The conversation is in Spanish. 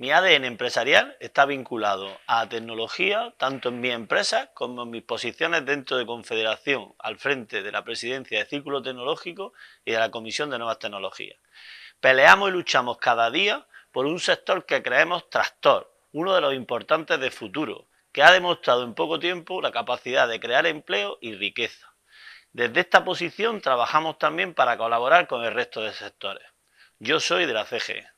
Mi ADN empresarial está vinculado a tecnología, tanto en mi empresa como en mis posiciones dentro de Confederación, al frente de la presidencia de Círculo Tecnológico y de la Comisión de Nuevas Tecnologías. Peleamos y luchamos cada día por un sector que creemos tractor, uno de los importantes de futuro, que ha demostrado en poco tiempo la capacidad de crear empleo y riqueza. Desde esta posición trabajamos también para colaborar con el resto de sectores. Yo soy de la CGE.